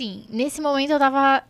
assim, nesse momento eu tava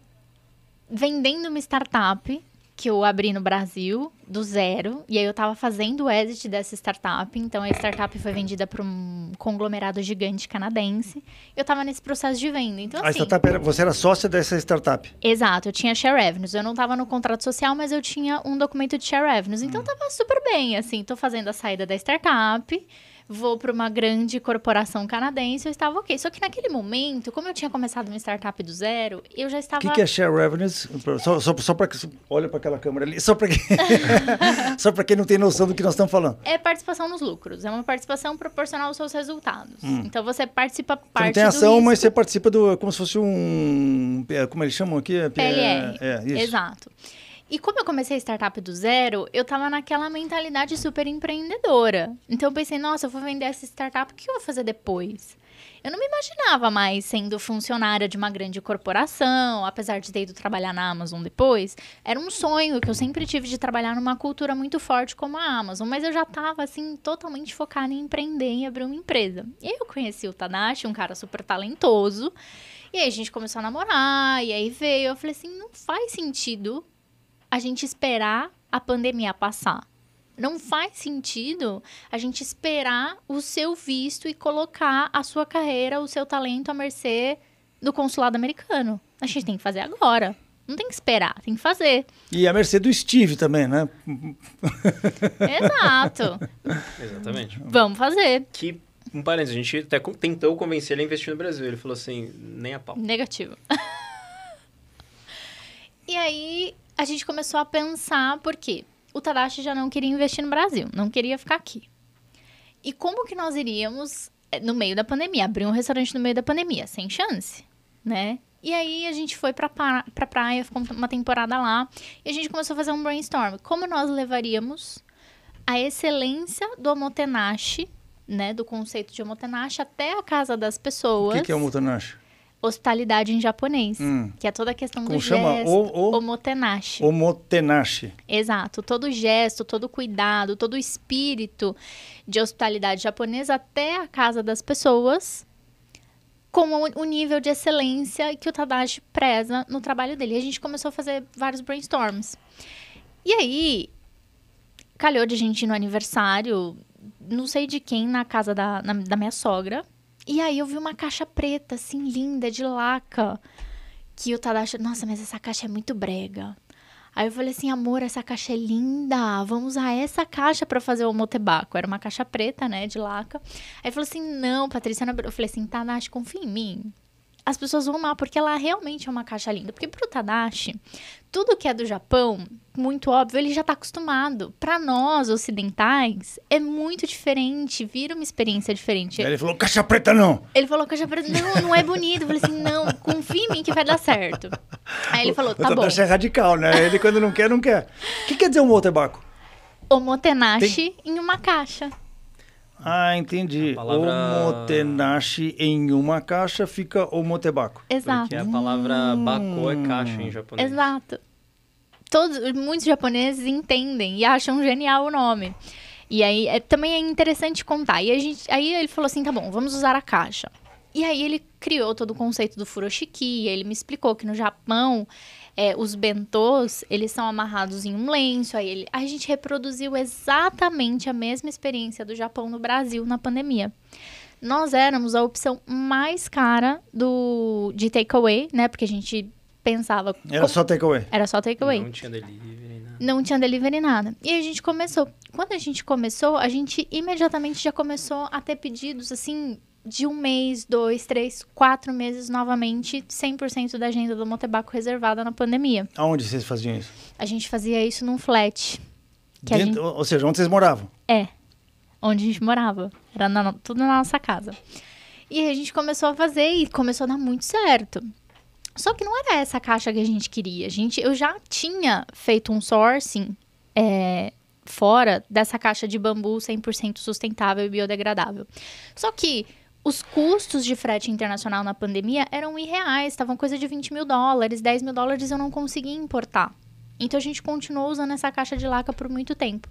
vendendo uma startup que eu abri no Brasil do zero. E aí eu estava fazendo o exit dessa startup. Então a startup foi vendida para um conglomerado gigante canadense. Eu estava nesse processo de venda. Então, assim, era, você era sócia dessa startup? Exato, eu tinha share revenues. Eu não estava no contrato social, mas eu tinha um documento de share revenues. Então estava hum. super bem, assim, tô fazendo a saída da startup vou para uma grande corporação canadense, eu estava ok. Só que naquele momento, como eu tinha começado uma startup do zero, eu já estava. O que, que, é share revenues? Só, só, só para que. Olha para aquela câmera ali, só para que. Só para quem não tem noção do que nós estamos falando. É participação nos lucros, é uma participação proporcional aos seus resultados. Hum. Então você participa parte você não tem ação, mas você participa do é como se fosse um é, como eles chamam aqui, PLR. É, é, é Exato. E como eu comecei a startup do zero, eu tava naquela mentalidade super empreendedora. Então eu pensei, nossa, eu vou vender essa startup, o que eu vou fazer depois? Eu não me imaginava mais sendo funcionária de uma grande corporação, apesar de ter ido trabalhar na Amazon depois. Era um sonho que eu sempre tive de trabalhar numa cultura muito forte como a Amazon, mas eu já estava assim totalmente focada em empreender e abrir uma empresa. E eu conheci o Tadashi, um cara super talentoso, e aí a gente começou a namorar, e aí veio, eu falei assim, não faz sentido a gente esperar a pandemia passar não faz sentido a gente esperar o seu visto e colocar a sua carreira, o seu talento à mercê do consulado americano. A gente tem que fazer agora. Não tem que esperar, tem que fazer. E a mercê do Steve também, né? Exato. Exatamente. Vamos fazer. Que, um parênteses, a gente até tentou convencer ele a investir no Brasil. Ele falou assim, nem a pau. Negativo. e aí, a gente começou a pensar, por quê? o Tadashi já não queria investir no Brasil, não queria ficar aqui. E como que nós iríamos eh, no meio da pandemia, abrir um restaurante no meio da pandemia, sem chance, né? E aí a gente foi pra, pra, praia, ficou uma temporada lá, e a gente começou a fazer um brainstorm. Como nós levaríamos a excelência do Omotenashi, né? Do conceito de Omotenashi até a casa das pessoas. O que, que é Omotenashi? hospitalidade em japonês, hum. que é toda a questão Como do chama? gesto, o, o, omotenashi. Omotenashi. Exato, todo gesto, todo cuidado, todo espírito de hospitalidade japonesa até a casa das pessoas, com o, nível de excelência que o Tadashi preza no trabalho dele. E a gente começou a fazer vários brainstorms. E aí, calhou de gente no aniversário, não sei de quem, na casa da, na, da minha sogra, e aí eu vi uma caixa preta, assim, linda, de laca. Que o Tadashi, nossa, mas essa caixa é muito brega. Aí eu falei assim, amor, essa caixa é linda, vamos usar essa caixa para fazer o motebaco. Era uma caixa preta, né, de laca. Aí ele falou assim, não, Patrícia, não... É eu falei assim, Tadashi, confia em mim as pessoas vão lá, porque ela realmente é uma caixa linda. Porque pro Tadashi, tudo que é do Japão, muito óbvio, ele já tá acostumado. Para nós, ocidentais, é muito diferente, vira uma experiência diferente. Ele falou, caixa preta não! Ele falou, caixa preta não, não é bonito. Eu falei assim, não, confia em mim que vai dar certo. Aí ele falou, tá o, o bom. é radical, né? Ele quando não quer, não quer. O que quer dizer um motobaco? Omotenashi Tem... em uma caixa. Ah, entendi. palavra... Omotenashi em uma caixa fica omotebaco. Exato. Porque a palavra hum... bako é caixa em hum. japonês. Exato. Todos, muitos japoneses entendem e acham genial o nome. E aí é, também é interessante contar. E a gente, aí ele falou assim: tá bom, vamos usar a caixa. E aí ele criou todo o conceito do furoshiki. Ele me explicou que no Japão é, os bentôs, eles são amarrados em um lenço. Aí ele, a gente reproduziu exatamente a mesma experiência do Japão no Brasil na pandemia. Nós éramos a opção mais cara do de takeaway, né? Porque a gente pensava. Era só takeaway. Era só takeaway. Não tinha delivery, nada. Não tinha delivery, nada. E a gente começou. Quando a gente começou, a gente imediatamente já começou a ter pedidos assim de um mês, dois, três, quatro meses novamente, 100% da agenda do Montebaco reservada na pandemia. Aonde vocês faziam isso? A gente fazia isso num flat. Dentro, gente... Ou seja, onde vocês moravam? É, onde a gente morava. Era na, tudo na nossa casa. E a gente começou a fazer e começou a dar muito certo. Só que não era essa caixa que a gente queria. A gente, eu já tinha feito um sourcing é, fora dessa caixa de bambu 100% sustentável e biodegradável. Só que os custos de frete internacional na pandemia eram irreais, estavam coisa de 20 mil dólares, 10 mil dólares eu não conseguia importar. Então a gente continuou usando essa caixa de laca por muito tempo.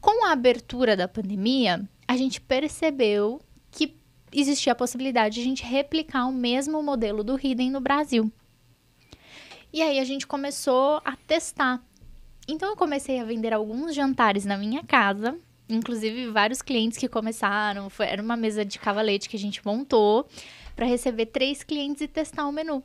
Com a abertura da pandemia, a gente percebeu que existia a possibilidade de a gente replicar o mesmo modelo do Hidden no Brasil. E aí a gente começou a testar. Então eu comecei a vender alguns jantares na minha casa inclusive vários clientes que começaram. Foi, era uma mesa de cavalete que a gente montou para receber três clientes e testar o menu.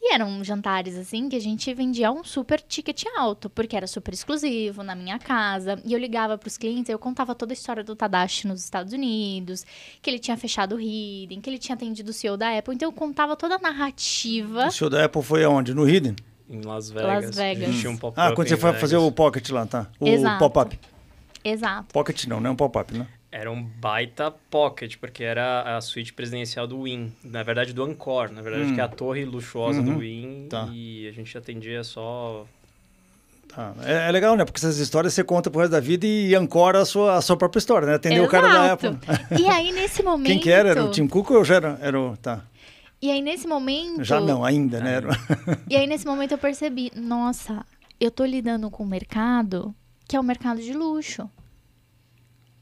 E eram jantares assim que a gente vendia um super ticket alto, porque era super exclusivo na minha casa. E eu ligava para os clientes, eu contava toda a história do Tadashi nos Estados Unidos, que ele tinha fechado o Hidden, que ele tinha atendido o CEO da Apple. Então eu contava toda a narrativa. O CEO da Apple foi aonde? No Hidden? Em Las Vegas. Las Vegas. Ah, quando você foi fazer o pocket lá, tá? O pop-up. Exato. Pocket não, não é um pop-up, né? Era um baita pocket, porque era a suíte presidencial do Win. Na verdade, do Ancor. Na verdade, hum. que é a hum. torre luxuosa uhum. do Win. Tá. E a gente atendia só... Tá. É, é, legal, né? Porque essas histórias você conta pro resto da vida e ancora a sua, a sua própria história, né? Atender o cara da Apple. E aí, nesse momento... Quem que era? Era o Tim Cook ou já era, era o... Tá. E aí, nesse momento... Já não, ainda, né? É. Era... e aí, nesse momento, eu percebi... Nossa, eu tô lidando com o mercado que é o mercado de luxo.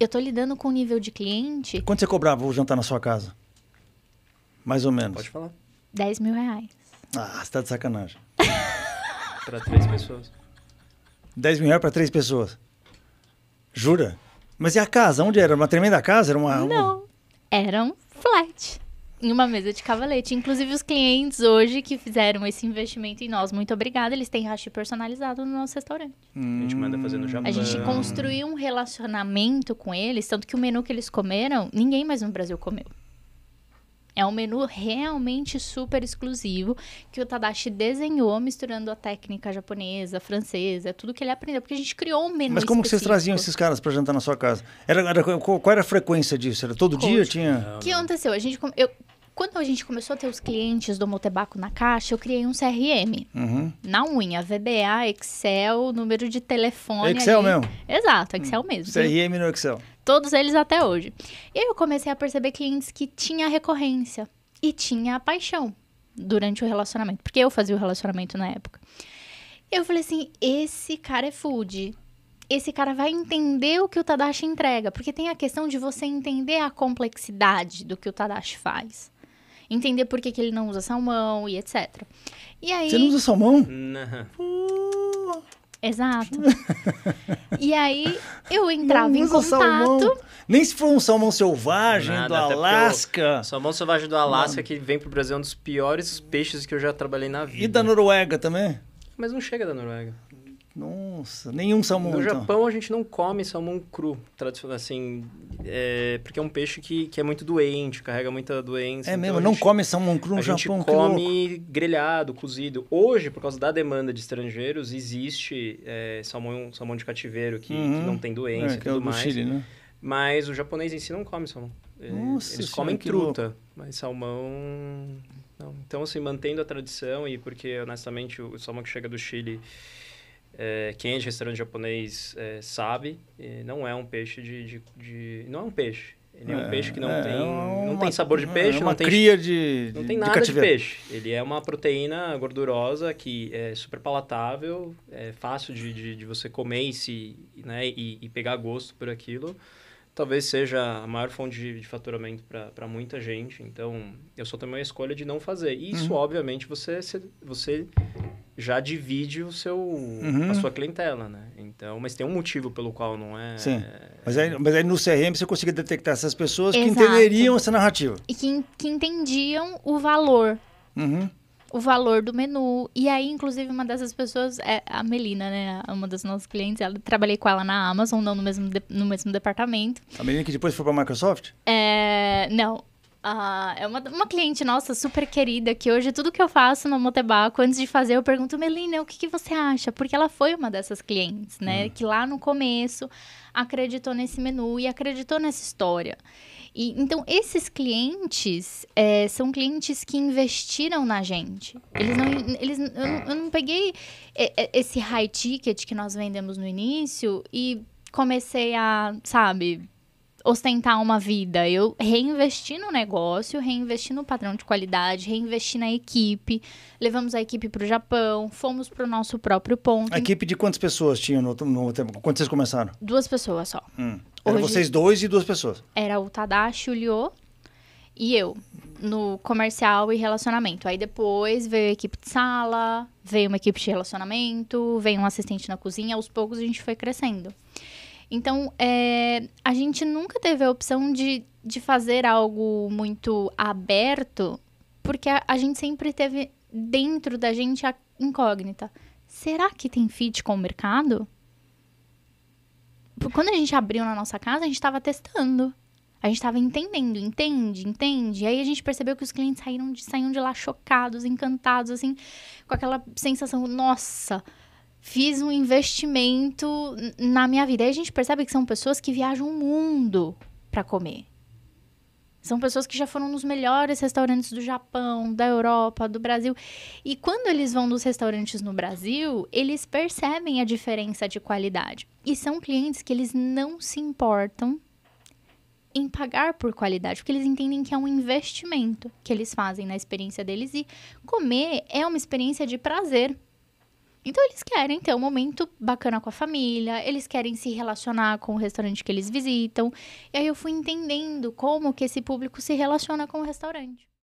Eu estou lidando com o nível de cliente. Quanto você cobrava o jantar na sua casa? Mais ou menos. Pode falar. 10 mil reais. Ah, você tá de sacanagem. para três pessoas. 10 mil reais para três pessoas. Jura? Mas e a casa? Onde era? Uma tremenda casa? Era uma. Não. Era um flat. Em uma mesa de cavalete. Inclusive, os clientes hoje que fizeram esse investimento em nós, muito obrigada. Eles têm hashi personalizado no nosso restaurante. Hum, a gente manda fazer no Japão. A gente construiu um relacionamento com eles, tanto que o menu que eles comeram, ninguém mais no Brasil comeu. É um menu realmente super exclusivo que o Tadashi desenhou misturando a técnica japonesa, francesa, tudo que ele aprendeu, porque a gente criou um menu Mas como específico. vocês traziam esses caras para jantar na sua casa? Era, era, qual era a frequência disso? Era todo Coach. dia? Tinha... O que aconteceu? A gente... Eu quando a gente começou a ter os clientes do Motebaco na caixa, eu criei um CRM. Uhum. Na unha, VBA, Excel, número de telefone. Excel ali. mesmo? Exato, Excel hum. mesmo. CRM viu? no Excel. Todos eles até hoje. E eu comecei a perceber clientes que tinha recorrência e tinha paixão durante o relacionamento. Porque eu fazia o relacionamento na época. E eu falei assim: esse cara é food esse cara vai entender o que o Tadashi entrega, porque tem a questão de você entender a complexidade do que o Tadashi faz entender por que, que ele não usa salmão e etc. E aí... Você não usa salmão? Não. Uh... Exato. e aí eu entrava não, em contato. Salmão. Nem se for um salmão selvagem Nada, do Alasca. salmão selvagem do Alasca que vem pro Brasil é um dos piores peixes que eu já trabalhei na vida. E da Noruega também? Mas não chega da Noruega. Nossa, nenhum salmão. No então. Japão a gente não come salmão cru, tradicional, assim, é, porque é um peixe que, que é muito doente, carrega muita doença. É então mesmo, gente, não come salmão cru no Japão. A gente come grelhado, cozido. Hoje, por causa da demanda de estrangeiros, existe é, salmão, salmão de cativeiro que, uhum. que não tem doença é, e é tudo é mais. Chile, né? Mas o japonês em si não come salmão. É, Nossa, Eles comem truta, louco. mas salmão não. Então, assim, mantendo a tradição e porque, honestamente, o salmão que chega do Chile é, quem é de restaurante japonês é, sabe, eh, não é um peixe de, de, de, Não é um peixe. Ele é, um é, peixe que não, é, tem, é uma, não tem sabor de peixe. É uma não tem, cria de Não tem de, nada de, de, peixe. Ele é uma proteína gordurosa que é super palatável, é fácil de, de, você comer e, se, né, e, e pegar gosto por aquilo talvez seja a maior fonte de, de faturamento para muita gente. Então, eu só também a escolha de não fazer. E isso, uhum. obviamente, você, você já divide o seu, uhum. a sua clientela, né? Então, mas tem um motivo pelo qual não é... Sim, é mas aí, mas aí no CRM você conseguia detectar essas pessoas Exato. que entenderiam essa narrativa. E que, que entendiam o valor. Uhum o valor do menu. E aí, inclusive, uma dessas pessoas é a Melina, né? Uma das nossas clientes. eu trabalhei com ela na Amazon, não no mesmo, de, no mesmo departamento. A Melina que depois foi para a Microsoft? É. Não. Ah, é uma, uma cliente nossa super querida que hoje tudo que eu faço no Motebaco, antes de fazer, eu pergunto, Melina, o que, que você acha? Porque ela foi uma dessas clientes, né? Hum. Que lá no começo acreditou nesse menu e acreditou nessa história. E, então, esses clientes é, são clientes que investiram na gente. Eles não. Eles, eu, eu não peguei eh, eh, esse high ticket que nós vendemos no início e comecei a, sabe, ostentar uma vida. Eu reinvesti no negócio, reinvesti no padrão de qualidade, reinvesti na equipe. Levamos a equipe para o Japão, fomos para o nosso próprio ponto. A equipe de quantas pessoas tinha no, no tempo? Quando vocês começaram? Duas pessoas só. Hum. Eram vocês dois e duas pessoas? Era o Tadashi, o Lyo e eu no comercial e relacionamento. Aí depois veio a equipe de sala, veio uma equipe de relacionamento, veio um assistente na cozinha. Aos poucos a gente foi crescendo. Então, é, a gente nunca teve a opção de, de fazer algo muito aberto, porque a, a gente sempre teve dentro da gente a incógnita. Será que tem fit com o mercado? quando a gente abriu na nossa casa, a gente estava testando. A gente estava entendendo, entende, entende. E aí a gente percebeu que os clientes saíram de, saíram de lá chocados, encantados, assim, com aquela sensação, nossa, fiz um investimento na minha vida. E a gente percebe que são pessoas que viajam o mundo para comer. São pessoas que já foram nos melhores restaurantes do Japão, da Europa, do Brasil. E quando eles vão nos restaurantes no Brasil, eles percebem a diferença de qualidade. E são clientes que eles não se importam em pagar por qualidade, porque eles entendem que é um investimento que eles fazem na experiência deles e comer é uma experiência de prazer. Então eles querem ter um momento bacana com a família, eles querem se relacionar com o restaurante que eles visitam. E aí eu fui entendendo como que esse público se relaciona com o restaurante.